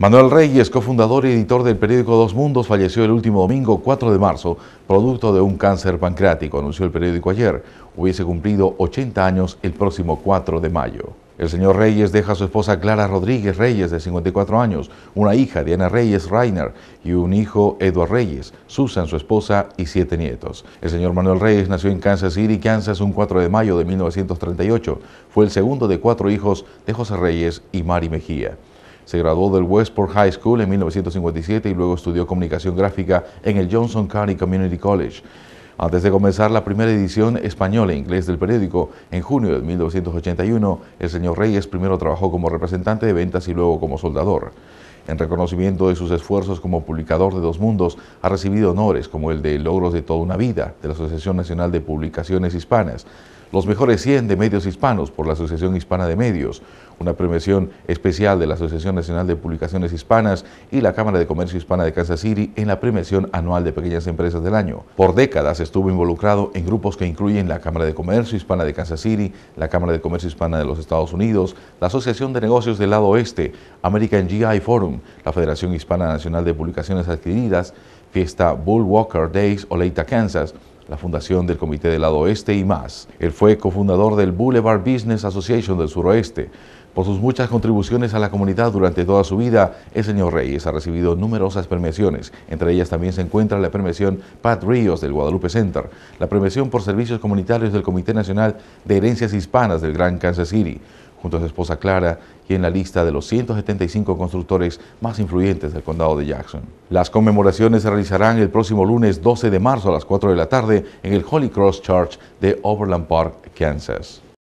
Manuel Reyes, cofundador y editor del periódico Dos Mundos, falleció el último domingo 4 de marzo, producto de un cáncer pancreático, anunció el periódico ayer. Hubiese cumplido 80 años el próximo 4 de mayo. El señor Reyes deja a su esposa Clara Rodríguez Reyes, de 54 años, una hija, Diana Reyes Reiner, y un hijo, Edward Reyes, Susan, su esposa, y siete nietos. El señor Manuel Reyes nació en Kansas City, Kansas, un 4 de mayo de 1938. Fue el segundo de cuatro hijos de José Reyes y Mari Mejía. Se graduó del Westport High School en 1957 y luego estudió comunicación gráfica en el Johnson County Community College. Antes de comenzar la primera edición española e inglés del periódico, en junio de 1981, el señor Reyes primero trabajó como representante de ventas y luego como soldador. En reconocimiento de sus esfuerzos como publicador de Dos Mundos, ha recibido honores como el de Logros de toda una vida de la Asociación Nacional de Publicaciones Hispanas, los mejores 100 de medios hispanos por la Asociación Hispana de Medios, una premiación especial de la Asociación Nacional de Publicaciones Hispanas y la Cámara de Comercio Hispana de Kansas City en la premiación anual de pequeñas empresas del año. Por décadas estuvo involucrado en grupos que incluyen la Cámara de Comercio Hispana de Kansas City, la Cámara de Comercio Hispana de los Estados Unidos, la Asociación de Negocios del Lado Oeste, American GI Forum, la Federación Hispana Nacional de Publicaciones Adquiridas, Fiesta Bull Walker Days Oleita, Kansas, la fundación del Comité del Lado Oeste y más. Él fue cofundador del Boulevard Business Association del Suroeste, por sus muchas contribuciones a la comunidad durante toda su vida, el señor Reyes ha recibido numerosas premiaciones. Entre ellas también se encuentra la premiación Pat Ríos del Guadalupe Center, la premiación por servicios comunitarios del Comité Nacional de Herencias Hispanas del Gran Kansas City, junto a su esposa Clara y en la lista de los 175 constructores más influyentes del condado de Jackson. Las conmemoraciones se realizarán el próximo lunes 12 de marzo a las 4 de la tarde en el Holy Cross Church de Overland Park, Kansas.